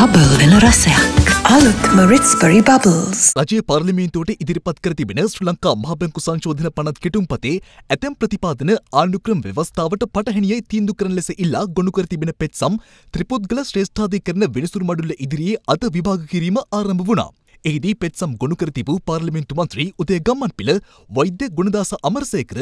Bubble වෙන රසයක් අලුත් මරිත්ස්බරි බබල්ස් රජය පර්ලිමීන්තුවට ඉදිරිපත් කර තිබෙන ශ්‍ර ලංකා මහබැංකු සංශෝධන පනත් කෙටුම්පතේ ඇතැම් ප්‍රතිපාදන ආණ්ඩුක්‍රම ව්‍යවස්ථාවට පටහැනියයි තීන්දු කරන ලෙස ඉල්ලා ගොුණු කර තිබෙන පෙත්සම් ත්‍රිපුද්ගල ශ්‍රේෂ්ඨාධය කරන වෙනසුරු මඩුල්ල ඉදිරියේ අද විභාග කිරීම ආරම්භ වුණා. එහිදී පෙත්සම් ගොුණුකර තිබූ පාර්ලිමෙන්තු මන්ත්‍රී උදේ ගම්මන් පිළ වෛද්‍ය ගුණදාස අමරසේකර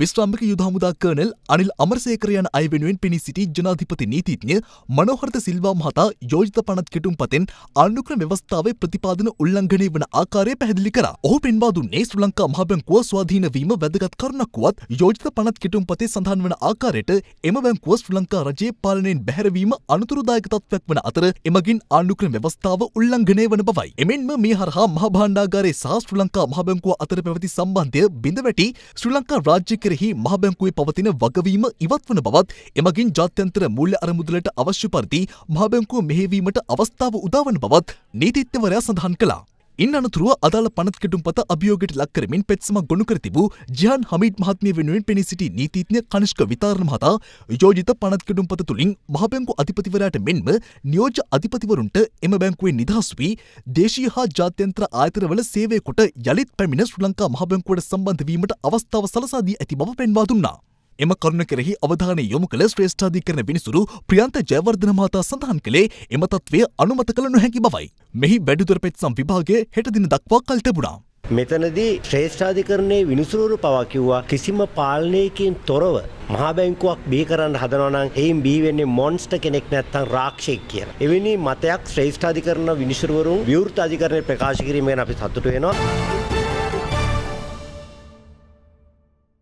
විශ්වාමික යුදහමුදා කර්නල් අනිල් අමරසේකරයන් අය වෙනුවෙන් පිණි සිටි ජනාධිපති නීතිඥ මනෝහර්ත සිල්වා මහතා යෝජිත පනත් කෙටුම් පතෙන් අනුක්‍රම ව්‍යවස්ථාවේ ප්‍රතිපාදන උල්ලංඝනය වන ආකාරය පැහැදිලි කර ඔහු පෙන්වා දුන්නේ ශ්‍ර ලංකා මහබැංකුව ස්වාධීනවීම වැදගත් කරනක්ුවත් යෝජිත පනත් කෙටුම් පතේ සඳහන් වන ආකාරයට එම බැංකුව ශ්‍ර ලංකා රජයේ පාලනයෙන් බැහැරවීම අනතුරුදායක තත්වයක් වන අතර එමගින් ආණ්ඩුක්‍රම ව්‍යවස්ථාව උල්ලංඝනය වන බවයි. එමෙන්ම මේ හරහා මහභාණ්ඩාගාරයේ සහ ශ්‍රී ලංකා මහබැංකුව අතර පැවති සම්බන්ධය බිඳ වැටි ශ්‍රී ලංකා රාජ්‍ය කෙරෙහි මහබැංකුවේ පවතින වගවීම ඉවත් වන බවත් එමගින් ජාත්‍යන්තර මූල්‍ය අරමුදලට අවශ්‍ය පරිදි මහබැංකුව මෙහෙවීමට අවස්ථාව උදාවන බවත් නීතිත්‍යවරයා සඳහන් කළා. ඉන් අනතුරුව අදාළ පනත්කටුම් පත අභියෝගයට ලක්කරමින් පෙත්සම ගොුණු කර තිබූ ජයන් හමිට මහත්මිය වෙනුවෙන් පෙනී සිටි නීතිීත්ඥ කනිෂ්ක විතාරණ මහතා යෝජිත පනත්කටුම් පත තුළින් මහබැංකු අධිපතිවරයට මෙන්ම නියෝජ අධිපතිවරුන්ට එම බැංකුවේ නිදහස් වී දේශී හා ජාත්‍යන්ත්‍ර ආතරවල සේවයකොට යළිත් පැමිණ ශ්‍ර ලංකා මහබැංකුවට සම්බන්ධවීමට අවස්ථාව සලසාදී ඇති බව පෙන්වා දුන්නා. එම කරුණ කෙරෙහි අවධානය යොමු කළ ශ්‍රේෂ්ඨාධිකරණ විනිසුරු ප්‍රියන්ත ජයවර්ධන මහතා සඳහන් කළේ එම තත්ත්වය අනුමත කළ නොහැකි බවයි. මෙහි වැඩිදුර පෙත්සම් විභාගය හෙට දින දක්වා කල් තිබුණා. මෙතනදී ශ්‍රේෂ්ඨාධිකරණයේ විනිසුරුවරු පවා කිව්වා කිසිම පාලනයකින් තොරව මහා බැංකුවක් බිහි කරන්න හදනවා නම් එයින් බිහි වෙන්නේ මොන්ස්ටර් කෙනෙක් නැත්නම් රාක්ෂයෙක් කියලා. එවැනි මතයක් ශ්‍රේෂ්ඨාධිකරණ විනිසුරුවරුන් විවෘත අධිකරණය ප්‍රකාශ කිරීම ගැන අපි සතුටු වෙනවා.